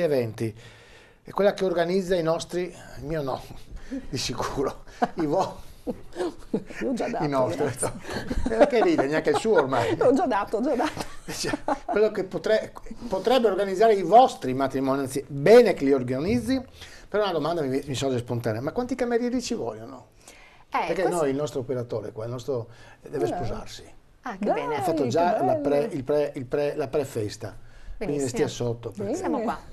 eventi è quella che organizza i nostri il mio no di sicuro i vo dato, i nostri perché ride neanche il suo ormai ho già dato già dato cioè, quello che potre, potrebbe organizzare i vostri matrimoni anzi bene che li organizzi però una domanda mi, mi sorge spontanea ma quanti camerieri ci vogliono eh, perché questo... noi il nostro operatore qua il nostro deve Dai. sposarsi ah che Dai, bene ha fatto già la pre, il pre, il pre, la pre-festa quindi stia sotto siamo qua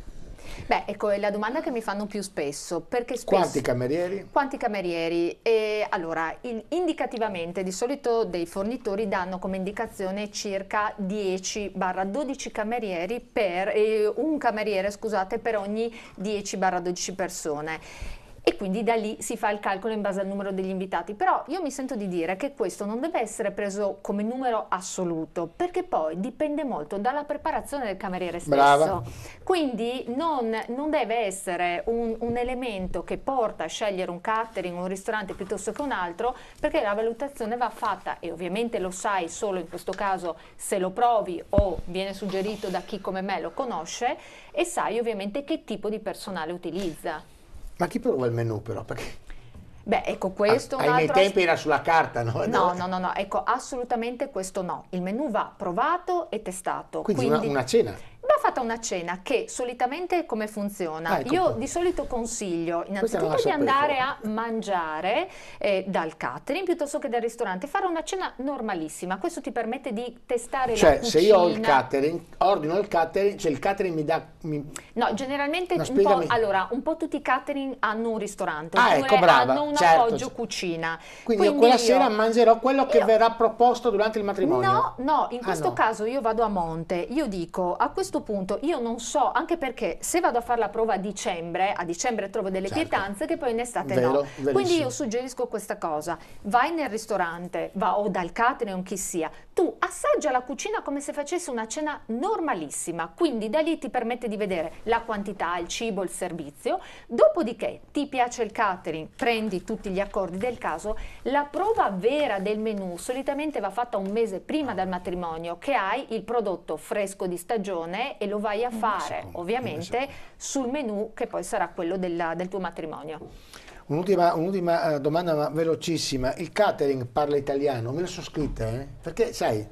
Beh, ecco, è la domanda che mi fanno più spesso. spesso quanti camerieri? Quanti camerieri? E, allora, in, indicativamente, di solito dei fornitori danno come indicazione circa 10-12 camerieri per, eh, un cameriere, scusate, per ogni 10-12 persone e quindi da lì si fa il calcolo in base al numero degli invitati. Però io mi sento di dire che questo non deve essere preso come numero assoluto, perché poi dipende molto dalla preparazione del cameriere stesso. Brava. Quindi non, non deve essere un, un, elemento che porta a scegliere un catering, un ristorante piuttosto che un altro, perché la valutazione va fatta e ovviamente lo sai solo in questo caso se lo provi o viene suggerito da chi come me lo conosce e sai ovviamente che tipo di personale utilizza. Ma chi prova il menù però? Perché... Beh, ecco ah, questo. Ah, miei tempi era sulla carta, no? No, no, no, no, ecco assolutamente questo no. Il menù va provato e testato. Quindi, quindi una, una cena arrivata una cena che solitamente come funziona? Ah, ecco Io qua. di solito consiglio innanzitutto di andare a mangiare eh, dal catering piuttosto che dal ristorante, fare una cena normalissima, questo ti permette di testare cioè, la cucina. Cioè se io ho il catering, ordino il catering, cioè il catering mi dà... Mi... No, generalmente no, un, po', allora, un po' tutti i catering hanno un ristorante, ah, ecco, brava, hanno un certo, appoggio cucina. Quindi, quindi quella io, sera mangerò quello che io, verrà proposto durante il matrimonio? No, no, in ah, questo ah, no. caso io vado a monte, io dico a questo punto punto io non so, anche perché se vado a fare la prova a dicembre, a dicembre trovo delle certo. pietanze che poi in estate Vero, no. Verissimo. Quindi io suggerisco questa cosa, vai nel ristorante, va o dal catering o chi sia, tu assaggia la cucina come se facessi una cena normalissima, quindi da lì ti permette di vedere la quantità, il cibo, il servizio, dopodiché ti piace il catering, prendi tutti gli accordi del caso, la prova vera del menù solitamente va fatta un mese prima dal matrimonio che hai il prodotto fresco di stagione e lo vai a fare so, ovviamente so. sul menu che poi sarà quello della, del tuo matrimonio. Un'ultima, un eh, domanda velocissima, il catering parla italiano, me lo sono scritta, eh? perché sai,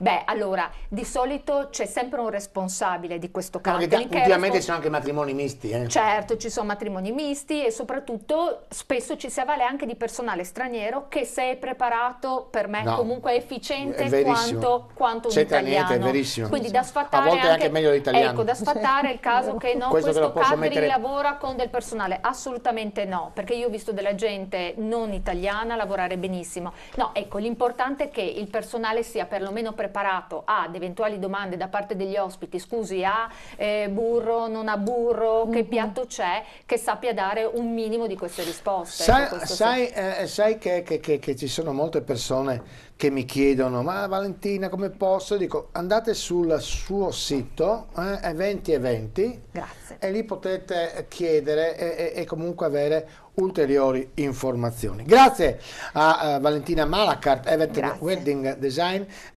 Beh, allora, di solito c'è sempre un responsabile di questo caso. Ultimamente ci sono anche matrimoni misti. Eh. Certo, ci sono matrimoni misti e soprattutto spesso ci si avvale anche di personale straniero che se è preparato per me no. comunque è efficiente è quanto, quanto un italiano. Niente, è verissimo. Quindi da sfattare A volte anche, è anche meglio l'italiano. Ecco, da sfattare il caso che no, questo, questo cadri mettere... lavora con del personale. Assolutamente no, perché io ho visto della gente non italiana lavorare benissimo. No, ecco, l'importante è che il personale sia perlomeno preparato preparato ad eventuali domande da parte degli ospiti, scusi, ha eh, burro, non ha burro, mm -hmm. che mm-hmm. piatto c'è, che sappia dare un minimo di queste risposte. Sai, sai, eh, sai che, che, che, che, ci sono molte persone che mi chiedono, ma Valentina come posso? Dico, andate sul suo sito, eh, eventi eventi, Grazie. e lì potete chiedere e, e, e comunque avere ulteriori informazioni. Grazie a uh, Valentina Malacart, Event Wedding Design,